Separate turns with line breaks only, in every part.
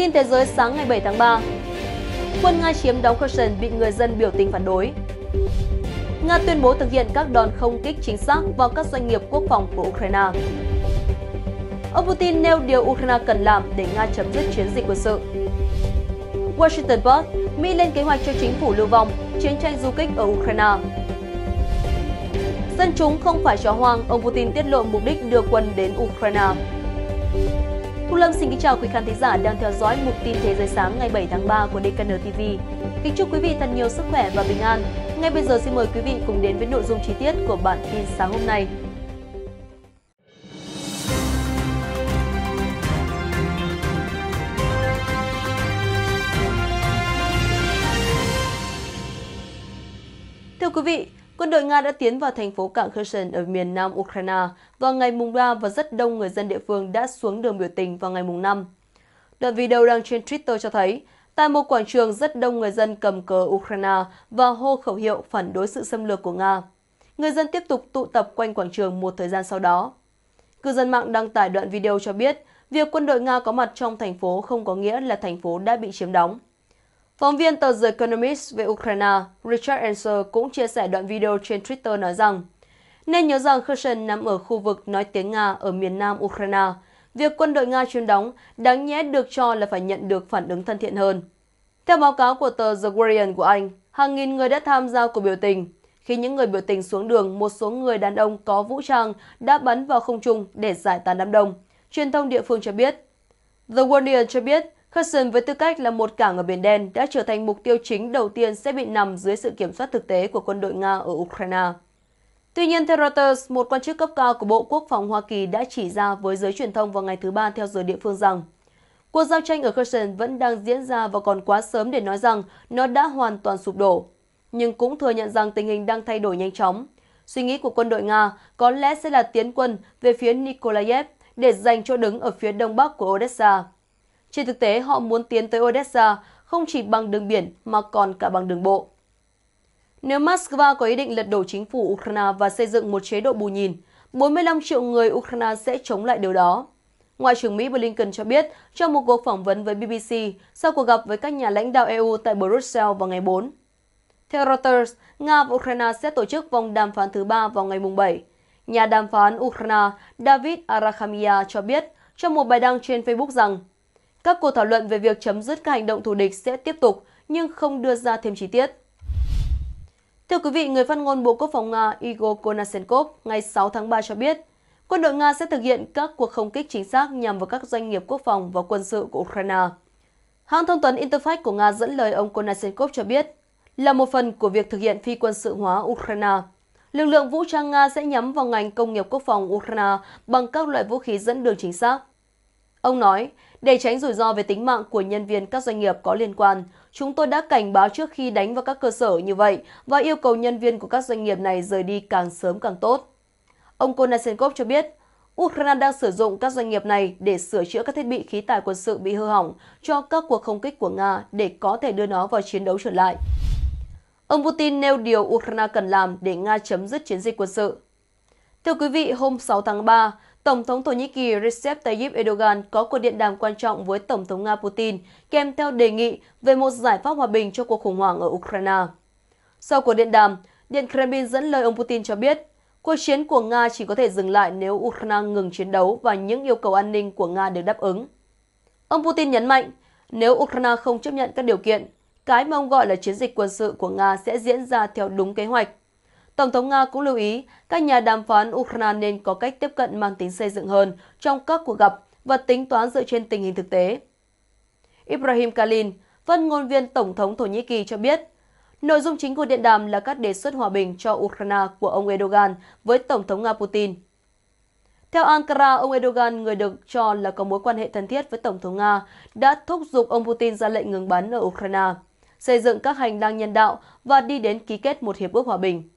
Tin thế giới sáng ngày 7 tháng 3 Quân Nga chiếm đóng Kherson bị người dân biểu tình phản đối Nga tuyên bố thực hiện các đòn không kích chính xác vào các doanh nghiệp quốc phòng của Ukraine Ông Putin nêu điều Ukraine cần làm để Nga chấm dứt chiến dịch quân sự Washington Post, Mỹ lên kế hoạch cho chính phủ lưu vong, chiến tranh du kích ở Ukraine dân chúng không phải chó hoang, ông Putin tiết lộ mục đích đưa quân đến Ukraine. Thu Lâm xin kính chào quý khán thính giả đang theo dõi mục tin thế giới sáng ngày 7 tháng 3 của DKN TV. Kính chúc quý vị thật nhiều sức khỏe và bình an. Ngay bây giờ xin mời quý vị cùng đến với nội dung chi tiết của bản tin sáng hôm nay. Thưa quý vị, Quân đội Nga đã tiến vào thành phố cảng Kherson ở miền nam Ukraine vào ngày mùng 3 và rất đông người dân địa phương đã xuống đường biểu tình vào ngày mùng 5. Đoạn video đăng trên Twitter cho thấy, tại một quảng trường rất đông người dân cầm cờ Ukraine và hô khẩu hiệu phản đối sự xâm lược của Nga. Người dân tiếp tục tụ tập quanh quảng trường một thời gian sau đó. Cư dân mạng đăng tải đoạn video cho biết, việc quân đội Nga có mặt trong thành phố không có nghĩa là thành phố đã bị chiếm đóng. Phóng viên tờ The Economist về Ukraine Richard Enser cũng chia sẻ đoạn video trên Twitter nói rằng nên nhớ rằng Kherson nằm ở khu vực nói tiếng Nga ở miền nam Ukraine. Việc quân đội Nga chiếm đóng đáng nhẽ được cho là phải nhận được phản ứng thân thiện hơn. Theo báo cáo của tờ The Guardian của Anh, hàng nghìn người đã tham gia cuộc biểu tình. Khi những người biểu tình xuống đường, một số người đàn ông có vũ trang đã bắn vào không trung để giải tán đám đông. Truyền thông địa phương cho biết. The Guardian cho biết Kherson với tư cách là một cảng ở Biển Đen đã trở thành mục tiêu chính đầu tiên sẽ bị nằm dưới sự kiểm soát thực tế của quân đội Nga ở Ukraine. Tuy nhiên, theo Reuters, một quan chức cấp cao của Bộ Quốc phòng Hoa Kỳ đã chỉ ra với giới truyền thông vào ngày thứ Ba theo giờ địa phương rằng cuộc giao tranh ở Kherson vẫn đang diễn ra và còn quá sớm để nói rằng nó đã hoàn toàn sụp đổ. Nhưng cũng thừa nhận rằng tình hình đang thay đổi nhanh chóng. Suy nghĩ của quân đội Nga có lẽ sẽ là tiến quân về phía Nikolaev để giành chỗ đứng ở phía đông bắc của Odessa. Trên thực tế, họ muốn tiến tới Odessa không chỉ bằng đường biển mà còn cả bằng đường bộ. Nếu Moscow có ý định lật đổ chính phủ Ukraine và xây dựng một chế độ bù nhìn, 45 triệu người Ukraine sẽ chống lại điều đó. Ngoại trưởng Mỹ Blinken cho biết trong một cuộc phỏng vấn với BBC sau cuộc gặp với các nhà lãnh đạo EU tại Brussels vào ngày 4. Theo Reuters, Nga và Ukraine sẽ tổ chức vòng đàm phán thứ ba vào ngày 7. Nhà đàm phán Ukraine David Arakhamia cho biết trong một bài đăng trên Facebook rằng các cuộc thảo luận về việc chấm dứt các hành động thù địch sẽ tiếp tục, nhưng không đưa ra thêm chi tiết. Thưa quý vị, người phát ngôn Bộ Quốc phòng Nga Igor Konashenkov ngày 6 tháng 3 cho biết, quân đội Nga sẽ thực hiện các cuộc không kích chính xác nhằm vào các doanh nghiệp quốc phòng và quân sự của Ukraine. Hãng thông tấn Interfax của Nga dẫn lời ông Konashenkov cho biết, là một phần của việc thực hiện phi quân sự hóa Ukraine. Lực lượng vũ trang Nga sẽ nhắm vào ngành công nghiệp quốc phòng Ukraine bằng các loại vũ khí dẫn đường chính xác. Ông nói, để tránh rủi ro về tính mạng của nhân viên các doanh nghiệp có liên quan, chúng tôi đã cảnh báo trước khi đánh vào các cơ sở như vậy và yêu cầu nhân viên của các doanh nghiệp này rời đi càng sớm càng tốt. Ông Konashenkov cho biết, Ukraine đang sử dụng các doanh nghiệp này để sửa chữa các thiết bị khí tài quân sự bị hư hỏng cho các cuộc không kích của Nga để có thể đưa nó vào chiến đấu trở lại. Ông Putin nêu điều Ukraine cần làm để Nga chấm dứt chiến dịch quân sự. Thưa quý vị, hôm 6 tháng 3, Tổng thống Thổ Nhĩ Kỳ Recep Tayyip Erdogan có cuộc điện đàm quan trọng với Tổng thống Nga Putin kèm theo đề nghị về một giải pháp hòa bình cho cuộc khủng hoảng ở Ukraine. Sau cuộc điện đàm, Điện Kremlin dẫn lời ông Putin cho biết, cuộc chiến của Nga chỉ có thể dừng lại nếu Ukraine ngừng chiến đấu và những yêu cầu an ninh của Nga được đáp ứng. Ông Putin nhấn mạnh, nếu Ukraine không chấp nhận các điều kiện, cái mà ông gọi là chiến dịch quân sự của Nga sẽ diễn ra theo đúng kế hoạch Tổng thống Nga cũng lưu ý các nhà đàm phán Ukraine nên có cách tiếp cận mang tính xây dựng hơn trong các cuộc gặp và tính toán dựa trên tình hình thực tế. Ibrahim Kalin, phát ngôn viên Tổng thống Thổ Nhĩ Kỳ cho biết, nội dung chính của điện đàm là các đề xuất hòa bình cho Ukraine của ông Erdogan với Tổng thống Nga Putin. Theo Ankara, ông Erdogan, người được cho là có mối quan hệ thân thiết với Tổng thống Nga, đã thúc giục ông Putin ra lệnh ngừng bắn ở Ukraine, xây dựng các hành lang nhân đạo và đi đến ký kết một hiệp ước hòa bình.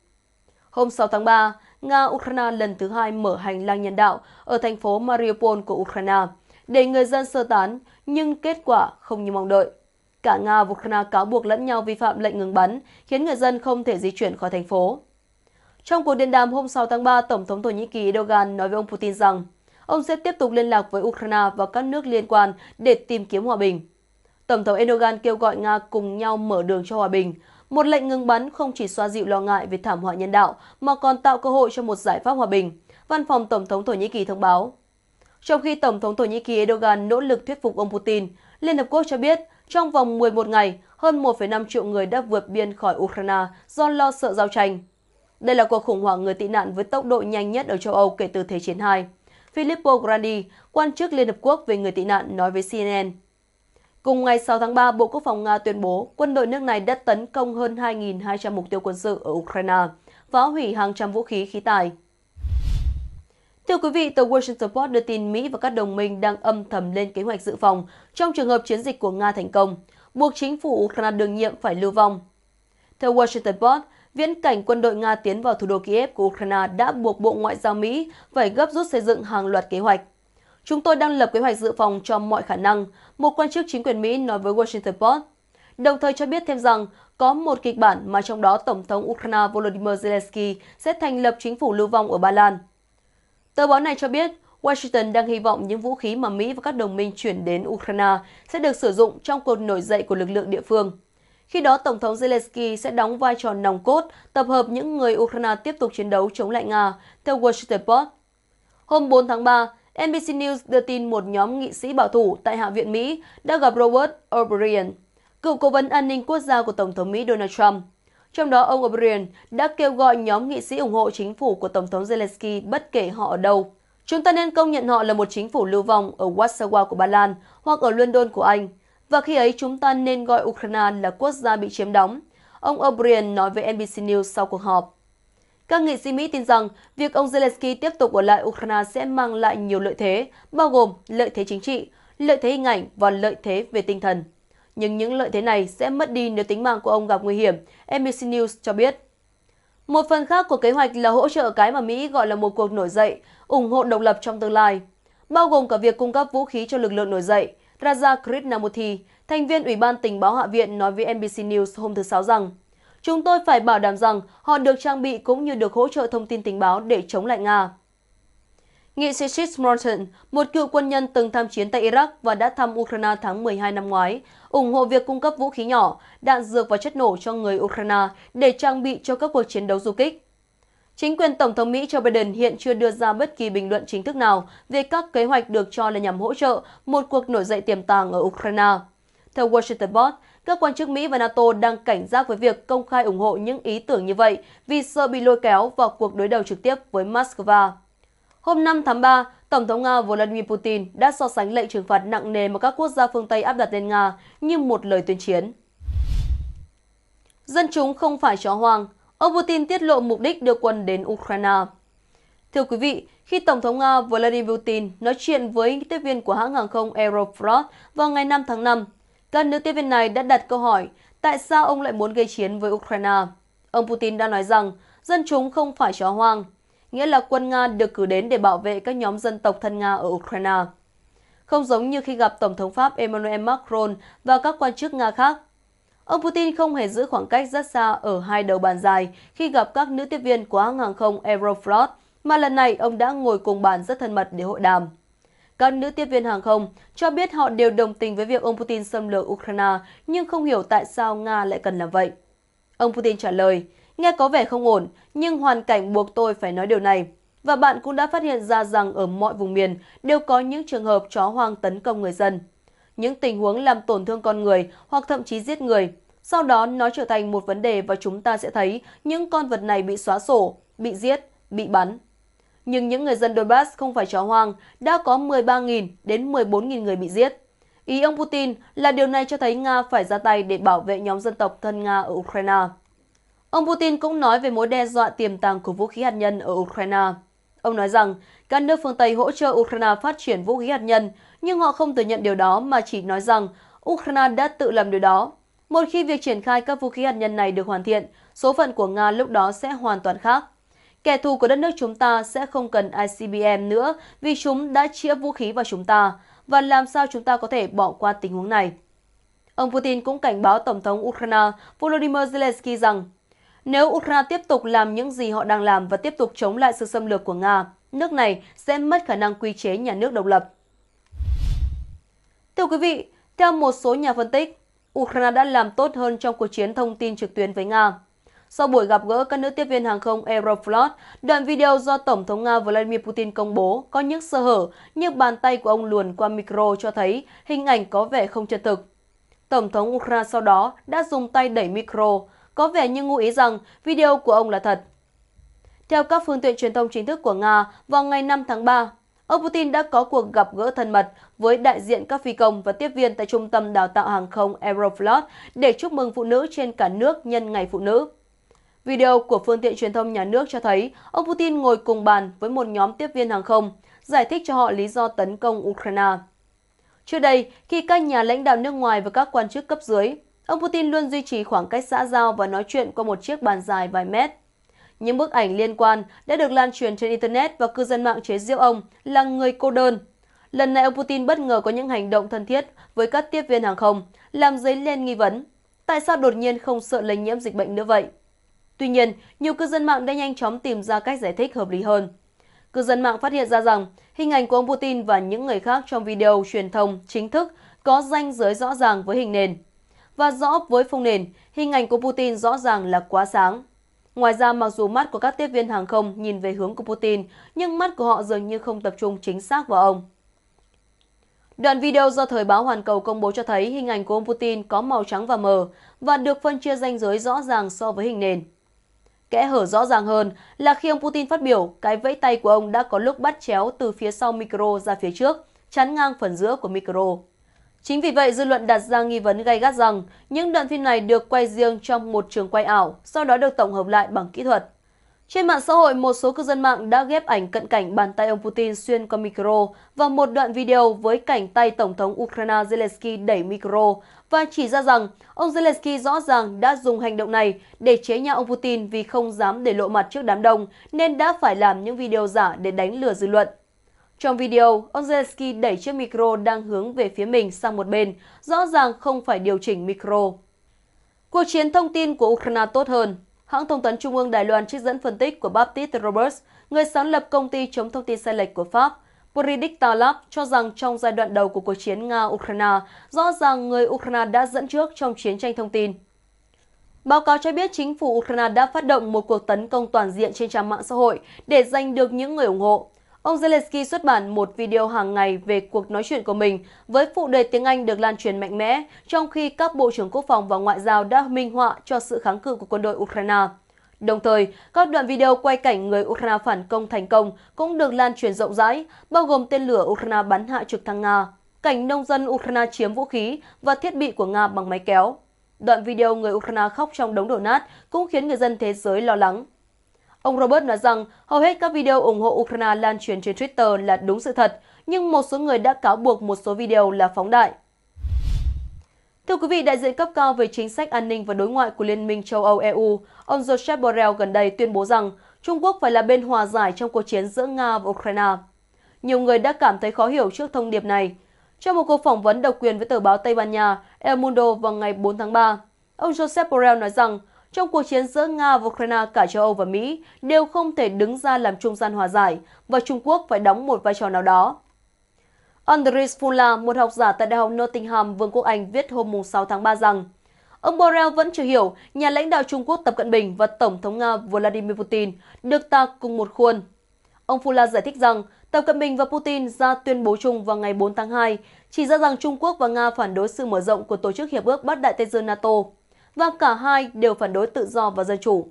Hôm 6 tháng 3, Nga-Ukraine lần thứ hai mở hành lang nhân đạo ở thành phố Mariupol của Ukraine để người dân sơ tán, nhưng kết quả không như mong đợi. Cả Nga và Ukraine cáo buộc lẫn nhau vi phạm lệnh ngừng bắn, khiến người dân không thể di chuyển khỏi thành phố. Trong cuộc điện đàm hôm 6 tháng 3, Tổng thống Thổ Nhĩ Kỳ Erdogan nói với ông Putin rằng ông sẽ tiếp tục liên lạc với Ukraine và các nước liên quan để tìm kiếm hòa bình. Tổng thống Erdogan kêu gọi Nga cùng nhau mở đường cho hòa bình, một lệnh ngừng bắn không chỉ xoa dịu lo ngại về thảm họa nhân đạo mà còn tạo cơ hội cho một giải pháp hòa bình, Văn phòng Tổng thống Thổ Nhĩ Kỳ thông báo. Trong khi Tổng thống Thổ Nhĩ Kỳ Erdogan nỗ lực thuyết phục ông Putin, Liên Hợp Quốc cho biết trong vòng 11 ngày, hơn 1,5 triệu người đã vượt biên khỏi Ukraine do lo sợ giao tranh. Đây là cuộc khủng hoảng người tị nạn với tốc độ nhanh nhất ở châu Âu kể từ Thế chiến II. Filippo Grandi, quan chức Liên Hợp Quốc về người tị nạn, nói với CNN. Cùng ngày 6 tháng 3, Bộ Quốc phòng Nga tuyên bố quân đội nước này đã tấn công hơn 2.200 mục tiêu quân sự ở Ukraine, phá hủy hàng trăm vũ khí khí tài. Thưa quý vị, tờ Washington Post đưa tin Mỹ và các đồng minh đang âm thầm lên kế hoạch dự phòng trong trường hợp chiến dịch của Nga thành công, buộc chính phủ Ukraine đương nhiệm phải lưu vong. Theo Washington Post, viễn cảnh quân đội Nga tiến vào thủ đô Kiev của Ukraine đã buộc Bộ Ngoại giao Mỹ phải gấp rút xây dựng hàng loạt kế hoạch. Chúng tôi đang lập kế hoạch dự phòng cho mọi khả năng, một quan chức chính quyền Mỹ nói với Washington Post. Đồng thời cho biết thêm rằng có một kịch bản mà trong đó Tổng thống Ukraine Volodymyr Zelensky sẽ thành lập chính phủ lưu vong ở Ba Lan. Tờ báo này cho biết Washington đang hy vọng những vũ khí mà Mỹ và các đồng minh chuyển đến Ukraine sẽ được sử dụng trong cuộc nổi dậy của lực lượng địa phương. Khi đó, Tổng thống Zelensky sẽ đóng vai trò nòng cốt, tập hợp những người Ukraine tiếp tục chiến đấu chống lại Nga, theo Washington Post. Hôm 4 tháng 3, NBC News đưa tin một nhóm nghị sĩ bảo thủ tại Hạ viện Mỹ đã gặp Robert O'Brien, cựu cố vấn an ninh quốc gia của Tổng thống Mỹ Donald Trump. Trong đó, ông O'Brien đã kêu gọi nhóm nghị sĩ ủng hộ chính phủ của Tổng thống Zelensky bất kể họ ở đâu. Chúng ta nên công nhận họ là một chính phủ lưu vong ở Warsaw của Ba Lan hoặc ở London của Anh. Và khi ấy, chúng ta nên gọi Ukraine là quốc gia bị chiếm đóng. Ông O'Brien nói với NBC News sau cuộc họp. Các nghị sĩ Mỹ tin rằng việc ông Zelensky tiếp tục ở lại Ukraine sẽ mang lại nhiều lợi thế, bao gồm lợi thế chính trị, lợi thế hình ảnh và lợi thế về tinh thần. Nhưng những lợi thế này sẽ mất đi nếu tính mạng của ông gặp nguy hiểm, NBC News cho biết. Một phần khác của kế hoạch là hỗ trợ cái mà Mỹ gọi là một cuộc nổi dậy, ủng hộ độc lập trong tương lai, bao gồm cả việc cung cấp vũ khí cho lực lượng nổi dậy. Raja Krishnamurthy, thành viên Ủy ban Tình báo Hạ viện nói với NBC News hôm thứ Sáu rằng Chúng tôi phải bảo đảm rằng họ được trang bị cũng như được hỗ trợ thông tin tình báo để chống lại Nga. Nghị sĩ Sid Morton, một cựu quân nhân từng tham chiến tại Iraq và đã thăm Ukraine tháng 12 năm ngoái, ủng hộ việc cung cấp vũ khí nhỏ, đạn dược và chất nổ cho người Ukraine để trang bị cho các cuộc chiến đấu du kích. Chính quyền Tổng thống Mỹ Joe Biden hiện chưa đưa ra bất kỳ bình luận chính thức nào về các kế hoạch được cho là nhằm hỗ trợ một cuộc nổi dậy tiềm tàng ở Ukraine. Theo Washington Post, các quan chức Mỹ và NATO đang cảnh giác với việc công khai ủng hộ những ý tưởng như vậy vì sợ bị lôi kéo vào cuộc đối đầu trực tiếp với Moscow. Hôm 5 tháng 3, Tổng thống Nga Vladimir Putin đã so sánh lệnh trừng phạt nặng nề mà các quốc gia phương Tây áp đặt lên Nga như một lời tuyên chiến. Dân chúng không phải chó hoang, ông Putin tiết lộ mục đích đưa quân đến Ukraine. Thưa quý vị, khi Tổng thống Nga Vladimir Putin nói chuyện với tiếp viên của hãng hàng không Aeroflot vào ngày 5 tháng 5, Lần nữ tiếp viên này đã đặt câu hỏi tại sao ông lại muốn gây chiến với Ukraine. Ông Putin đã nói rằng dân chúng không phải chó hoang, nghĩa là quân Nga được cử đến để bảo vệ các nhóm dân tộc thân Nga ở Ukraine. Không giống như khi gặp Tổng thống Pháp Emmanuel Macron và các quan chức Nga khác, ông Putin không hề giữ khoảng cách rất xa ở hai đầu bàn dài khi gặp các nữ tiếp viên của hãng hàng không Aeroflot, mà lần này ông đã ngồi cùng bàn rất thân mật để hội đàm. Các nữ tiếp viên hàng không cho biết họ đều đồng tình với việc ông Putin xâm lược Ukraine, nhưng không hiểu tại sao Nga lại cần làm vậy. Ông Putin trả lời, nghe có vẻ không ổn, nhưng hoàn cảnh buộc tôi phải nói điều này. Và bạn cũng đã phát hiện ra rằng ở mọi vùng miền đều có những trường hợp chó hoang tấn công người dân. Những tình huống làm tổn thương con người hoặc thậm chí giết người. Sau đó nó trở thành một vấn đề và chúng ta sẽ thấy những con vật này bị xóa sổ, bị giết, bị bắn nhưng những người dân Donbass không phải chó hoang, đã có 13.000 đến 14.000 người bị giết. Ý ông Putin là điều này cho thấy Nga phải ra tay để bảo vệ nhóm dân tộc thân Nga ở Ukraine. Ông Putin cũng nói về mối đe dọa tiềm tàng của vũ khí hạt nhân ở Ukraine. Ông nói rằng các nước phương Tây hỗ trợ Ukraine phát triển vũ khí hạt nhân, nhưng họ không thừa nhận điều đó mà chỉ nói rằng Ukraine đã tự làm điều đó. Một khi việc triển khai các vũ khí hạt nhân này được hoàn thiện, số phận của Nga lúc đó sẽ hoàn toàn khác. Kẻ thù của đất nước chúng ta sẽ không cần ICBM nữa vì chúng đã chĩa vũ khí vào chúng ta. Và làm sao chúng ta có thể bỏ qua tình huống này? Ông Putin cũng cảnh báo Tổng thống Ukraine Volodymyr Zelensky rằng nếu Ukraine tiếp tục làm những gì họ đang làm và tiếp tục chống lại sự xâm lược của Nga, nước này sẽ mất khả năng quy chế nhà nước độc lập. Thưa quý vị, theo một số nhà phân tích, Ukraine đã làm tốt hơn trong cuộc chiến thông tin trực tuyến với Nga. Sau buổi gặp gỡ các nữ tiếp viên hàng không Aeroflot, đoạn video do Tổng thống Nga Vladimir Putin công bố có những sơ hở như bàn tay của ông luồn qua micro cho thấy hình ảnh có vẻ không chân thực. Tổng thống Ukraine sau đó đã dùng tay đẩy micro, có vẻ như ngụ ý rằng video của ông là thật. Theo các phương tiện truyền thông chính thức của Nga, vào ngày 5 tháng 3, ông Putin đã có cuộc gặp gỡ thân mật với đại diện các phi công và tiếp viên tại Trung tâm Đào tạo Hàng không Aeroflot để chúc mừng phụ nữ trên cả nước nhân Ngày Phụ Nữ. Video của phương tiện truyền thông nhà nước cho thấy ông Putin ngồi cùng bàn với một nhóm tiếp viên hàng không, giải thích cho họ lý do tấn công Ukraine. Trước đây, khi các nhà lãnh đạo nước ngoài và các quan chức cấp dưới, ông Putin luôn duy trì khoảng cách xã giao và nói chuyện qua một chiếc bàn dài vài mét. Những bức ảnh liên quan đã được lan truyền trên Internet và cư dân mạng chế giễu ông là người cô đơn. Lần này ông Putin bất ngờ có những hành động thân thiết với các tiếp viên hàng không, làm dấy lên nghi vấn. Tại sao đột nhiên không sợ lây nhiễm dịch bệnh nữa vậy? Tuy nhiên, nhiều cư dân mạng đã nhanh chóng tìm ra cách giải thích hợp lý hơn. Cư dân mạng phát hiện ra rằng hình ảnh của ông Putin và những người khác trong video truyền thông chính thức có danh giới rõ ràng với hình nền. Và rõ với phông nền, hình ảnh của Putin rõ ràng là quá sáng. Ngoài ra, mặc dù mắt của các tiếp viên hàng không nhìn về hướng của Putin, nhưng mắt của họ dường như không tập trung chính xác vào ông. Đoạn video do Thời báo Hoàn Cầu công bố cho thấy hình ảnh của ông Putin có màu trắng và mờ và được phân chia ranh giới rõ ràng so với hình nền. Kẽ hở rõ ràng hơn là khi ông Putin phát biểu, cái vẫy tay của ông đã có lúc bắt chéo từ phía sau micro ra phía trước, chắn ngang phần giữa của micro. Chính vì vậy, dư luận đặt ra nghi vấn gay gắt rằng những đoạn phim này được quay riêng trong một trường quay ảo, sau đó được tổng hợp lại bằng kỹ thuật. Trên mạng xã hội, một số cư dân mạng đã ghép ảnh cận cảnh bàn tay ông Putin xuyên qua micro và một đoạn video với cảnh tay Tổng thống Ukraine Zelensky đẩy micro và chỉ ra rằng ông Zelensky rõ ràng đã dùng hành động này để chế nhạo ông Putin vì không dám để lộ mặt trước đám đông nên đã phải làm những video giả để đánh lừa dư luận. Trong video, ông Zelensky đẩy chiếc micro đang hướng về phía mình sang một bên, rõ ràng không phải điều chỉnh micro. Cuộc chiến thông tin của Ukraine tốt hơn Hãng thông tấn Trung ương Đài Loan trích dẫn phân tích của Baptiste Roberts, người sáng lập công ty chống thông tin sai lệch của Pháp, Puridikta Lab cho rằng trong giai đoạn đầu của cuộc chiến Nga-Ukraine, rõ ràng người Ukraine đã dẫn trước trong chiến tranh thông tin. Báo cáo cho biết chính phủ Ukraine đã phát động một cuộc tấn công toàn diện trên trang mạng xã hội để giành được những người ủng hộ. Ông Zelensky xuất bản một video hàng ngày về cuộc nói chuyện của mình với phụ đề tiếng Anh được lan truyền mạnh mẽ, trong khi các bộ trưởng quốc phòng và ngoại giao đã minh họa cho sự kháng cự của quân đội Ukraine. Đồng thời, các đoạn video quay cảnh người Ukraine phản công thành công cũng được lan truyền rộng rãi, bao gồm tên lửa Ukraine bắn hạ trực thăng Nga, cảnh nông dân Ukraine chiếm vũ khí và thiết bị của Nga bằng máy kéo. Đoạn video người Ukraine khóc trong đống đổ nát cũng khiến người dân thế giới lo lắng. Ông Robert nói rằng hầu hết các video ủng hộ Ukraine lan truyền trên Twitter là đúng sự thật, nhưng một số người đã cáo buộc một số video là phóng đại. Thưa quý vị, đại diện cấp cao về chính sách an ninh và đối ngoại của Liên minh châu Âu EU, ông Joseph Borrell gần đây tuyên bố rằng Trung Quốc phải là bên hòa giải trong cuộc chiến giữa Nga và Ukraine. Nhiều người đã cảm thấy khó hiểu trước thông điệp này. Trong một cuộc phỏng vấn độc quyền với tờ báo Tây Ban Nha El Mundo vào ngày 4 tháng 3, ông Joseph Borrell nói rằng trong cuộc chiến giữa Nga và Ukraine, cả châu Âu và Mỹ đều không thể đứng ra làm trung gian hòa giải và Trung Quốc phải đóng một vai trò nào đó. Andris Fula, một học giả tại Đại học Nottingham, Vương quốc Anh viết hôm 6 tháng 3 rằng Ông Borrell vẫn chưa hiểu nhà lãnh đạo Trung Quốc Tập Cận Bình và Tổng thống Nga Vladimir Putin được ta cùng một khuôn. Ông Fula giải thích rằng Tập Cận Bình và Putin ra tuyên bố chung vào ngày 4 tháng 2, chỉ ra rằng Trung Quốc và Nga phản đối sự mở rộng của Tổ chức Hiệp ước Bắc Đại Tây Dương NATO và cả hai đều phản đối tự do và dân chủ.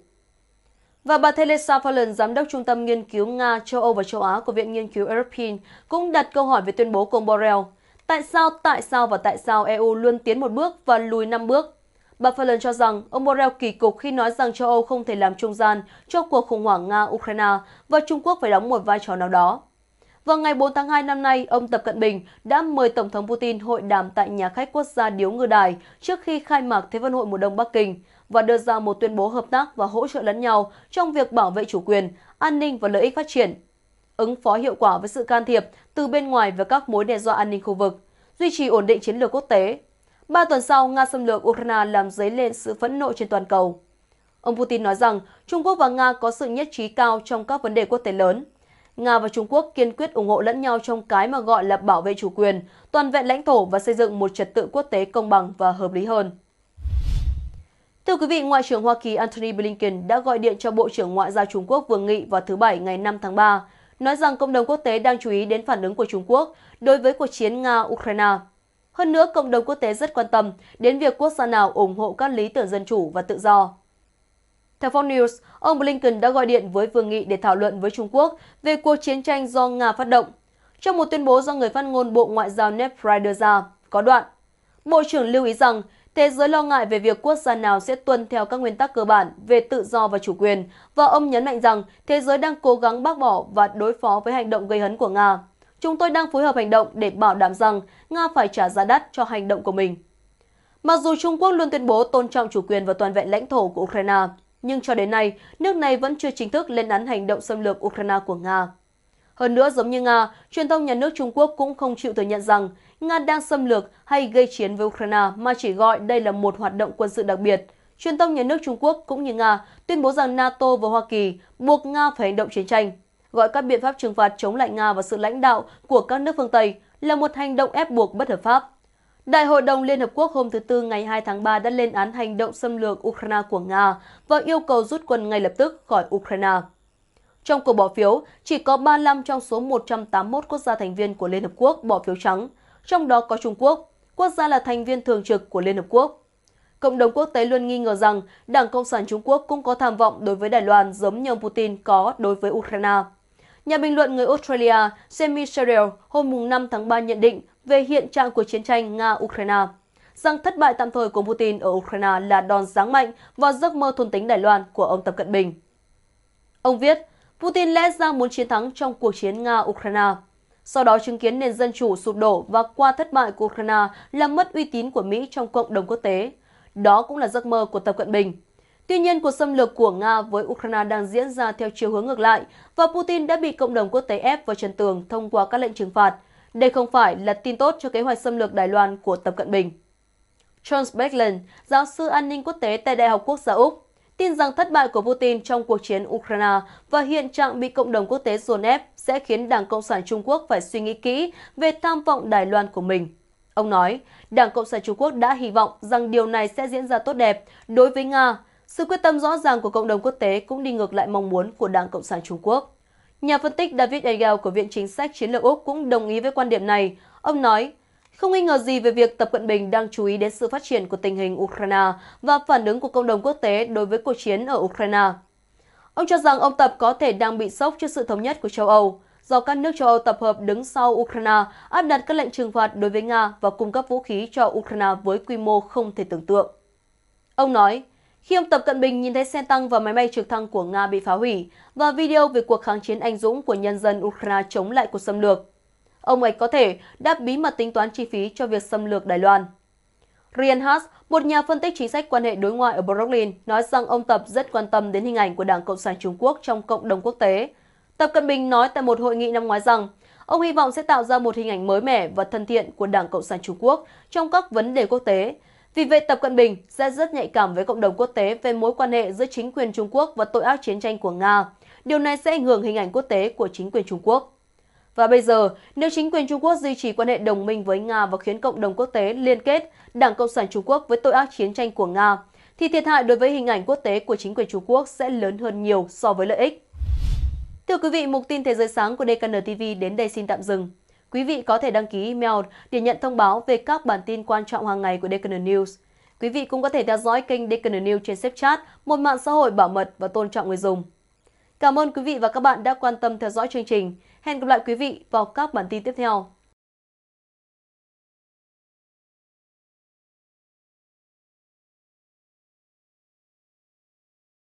Và bà Teresa Fallon, giám đốc Trung tâm Nghiên cứu Nga, châu Âu và châu Á của Viện Nghiên cứu European, cũng đặt câu hỏi về tuyên bố của Borrell. Tại sao, tại sao và tại sao EU luôn tiến một bước và lùi năm bước? Bà Fallon cho rằng ông Borrell kỳ cục khi nói rằng châu Âu không thể làm trung gian cho cuộc khủng hoảng Nga-Ukraine và Trung Quốc phải đóng một vai trò nào đó. Vào ngày 4 tháng 2 năm nay, ông Tập Cận Bình đã mời Tổng thống Putin hội đàm tại nhà khách quốc gia Điếu Ngư Đài trước khi khai mạc Thế vận hội mùa đông Bắc Kinh và đưa ra một tuyên bố hợp tác và hỗ trợ lẫn nhau trong việc bảo vệ chủ quyền, an ninh và lợi ích phát triển, ứng phó hiệu quả với sự can thiệp từ bên ngoài và các mối đe dọa an ninh khu vực, duy trì ổn định chiến lược quốc tế. Ba tuần sau, Nga xâm lược Ukraine làm dấy lên sự phẫn nộ trên toàn cầu. Ông Putin nói rằng Trung Quốc và Nga có sự nhất trí cao trong các vấn đề quốc tế lớn. Nga và Trung Quốc kiên quyết ủng hộ lẫn nhau trong cái mà gọi là bảo vệ chủ quyền, toàn vẹn lãnh thổ và xây dựng một trật tự quốc tế công bằng và hợp lý hơn. Thưa quý vị, Ngoại trưởng Hoa Kỳ Antony Blinken đã gọi điện cho Bộ trưởng Ngoại giao Trung Quốc Vương Nghị vào thứ Bảy ngày 5 tháng 3, nói rằng cộng đồng quốc tế đang chú ý đến phản ứng của Trung Quốc đối với cuộc chiến Nga-Ukraine. Hơn nữa, cộng đồng quốc tế rất quan tâm đến việc quốc gia nào ủng hộ các lý tưởng dân chủ và tự do. Theo Fox News, ông Blinken đã gọi điện với Vương nghị để thảo luận với Trung Quốc về cuộc chiến tranh do Nga phát động. Trong một tuyên bố do người phát ngôn Bộ Ngoại giao Ned Price đưa ra, có đoạn, Bộ trưởng lưu ý rằng thế giới lo ngại về việc quốc gia nào sẽ tuân theo các nguyên tắc cơ bản về tự do và chủ quyền, và ông nhấn mạnh rằng thế giới đang cố gắng bác bỏ và đối phó với hành động gây hấn của Nga. Chúng tôi đang phối hợp hành động để bảo đảm rằng Nga phải trả giá đắt cho hành động của mình. Mặc dù Trung Quốc luôn tuyên bố tôn trọng chủ quyền và toàn vẹn lãnh thổ của Ukraine, nhưng cho đến nay, nước này vẫn chưa chính thức lên án hành động xâm lược Ukraine của Nga. Hơn nữa, giống như Nga, truyền thông nhà nước Trung Quốc cũng không chịu thừa nhận rằng Nga đang xâm lược hay gây chiến với Ukraine mà chỉ gọi đây là một hoạt động quân sự đặc biệt. Truyền thông nhà nước Trung Quốc cũng như Nga tuyên bố rằng NATO và Hoa Kỳ buộc Nga phải hành động chiến tranh, gọi các biện pháp trừng phạt chống lại Nga và sự lãnh đạo của các nước phương Tây là một hành động ép buộc bất hợp pháp. Đại hội đồng Liên Hợp Quốc hôm thứ Tư ngày 2 tháng 3 đã lên án hành động xâm lược Ukraine của Nga và yêu cầu rút quân ngay lập tức khỏi Ukraine. Trong cuộc bỏ phiếu, chỉ có 35 trong số 181 quốc gia thành viên của Liên Hợp Quốc bỏ phiếu trắng, trong đó có Trung Quốc, quốc gia là thành viên thường trực của Liên Hợp Quốc. Cộng đồng quốc tế luôn nghi ngờ rằng Đảng Cộng sản Trung Quốc cũng có tham vọng đối với Đài Loan giống như ông Putin có đối với Ukraine. Nhà bình luận người Australia Jamie Sherrill hôm 5 tháng 3 nhận định về hiện trạng của chiến tranh Nga-Ukraine, rằng thất bại tạm thời của Putin ở Ukraine là đòn giáng mạnh vào giấc mơ thôn tính Đài Loan của ông Tập Cận Bình. Ông viết, Putin lẽ ra muốn chiến thắng trong cuộc chiến Nga-Ukraine, sau đó chứng kiến nền dân chủ sụp đổ và qua thất bại của Ukraine làm mất uy tín của Mỹ trong cộng đồng quốc tế. Đó cũng là giấc mơ của Tập Cận Bình. Tuy nhiên, cuộc xâm lược của Nga với Ukraine đang diễn ra theo chiều hướng ngược lại và Putin đã bị cộng đồng quốc tế ép vào chân tường thông qua các lệnh trừng phạt – đây không phải là tin tốt cho kế hoạch xâm lược Đài Loan của Tập Cận Bình. Charles Beckland, giáo sư an ninh quốc tế tại Đại học Quốc gia Úc, tin rằng thất bại của Putin trong cuộc chiến Ukraine và hiện trạng bị cộng đồng quốc tế dồn ép sẽ khiến Đảng Cộng sản Trung Quốc phải suy nghĩ kỹ về tham vọng Đài Loan của mình. Ông nói, Đảng Cộng sản Trung Quốc đã hy vọng rằng điều này sẽ diễn ra tốt đẹp đối với Nga. Sự quyết tâm rõ ràng của cộng đồng quốc tế cũng đi ngược lại mong muốn của Đảng Cộng sản Trung Quốc. Nhà phân tích David Engel của Viện Chính sách Chiến lược Úc cũng đồng ý với quan điểm này. Ông nói, không nghi ngờ gì về việc Tập Cận Bình đang chú ý đến sự phát triển của tình hình Ukraine và phản ứng của cộng đồng quốc tế đối với cuộc chiến ở Ukraine. Ông cho rằng ông Tập có thể đang bị sốc trước sự thống nhất của châu Âu, do các nước châu Âu tập hợp đứng sau Ukraine áp đặt các lệnh trừng phạt đối với Nga và cung cấp vũ khí cho Ukraine với quy mô không thể tưởng tượng. Ông nói, khi ông Tập Cận Bình nhìn thấy xe tăng và máy bay trực thăng của Nga bị phá hủy và video về cuộc kháng chiến anh dũng của nhân dân Ukraine chống lại cuộc xâm lược, ông ấy có thể đã bí mật tính toán chi phí cho việc xâm lược Đài Loan. Ryan Haas, một nhà phân tích chính sách quan hệ đối ngoại ở Brooklyn, nói rằng ông Tập rất quan tâm đến hình ảnh của Đảng Cộng sản Trung Quốc trong cộng đồng quốc tế. Tập Cận Bình nói tại một hội nghị năm ngoái rằng ông hy vọng sẽ tạo ra một hình ảnh mới mẻ và thân thiện của Đảng Cộng sản Trung Quốc trong các vấn đề quốc tế, vì vậy, Tập Cận Bình sẽ rất nhạy cảm với cộng đồng quốc tế về mối quan hệ giữa chính quyền Trung Quốc và tội ác chiến tranh của Nga. Điều này sẽ ảnh hưởng hình ảnh quốc tế của chính quyền Trung Quốc. Và bây giờ, nếu chính quyền Trung Quốc duy trì quan hệ đồng minh với Nga và khiến cộng đồng quốc tế liên kết Đảng Cộng sản Trung Quốc với tội ác chiến tranh của Nga, thì thiệt hại đối với hình ảnh quốc tế của chính quyền Trung Quốc sẽ lớn hơn nhiều so với lợi ích. Thưa quý vị, mục tin Thế giới sáng của DKN TV đến đây xin tạm dừng. Quý vị có thể đăng ký email để nhận thông báo về các bản tin quan trọng hàng ngày của Deccan News. Quý vị cũng có thể theo dõi kênh Deccan News trên SafeChat, một mạng xã hội bảo mật và tôn trọng người dùng. Cảm ơn quý vị và các bạn đã quan tâm theo dõi chương trình. Hẹn gặp lại quý vị vào các bản tin tiếp theo.